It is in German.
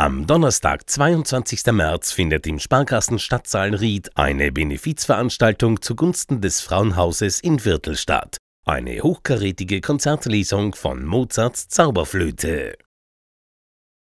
Am Donnerstag, 22. März, findet im Sparkassen Stadtsaal Ried eine Benefizveranstaltung zugunsten des Frauenhauses in Viertel statt. Eine hochkarätige Konzertlesung von Mozarts Zauberflöte.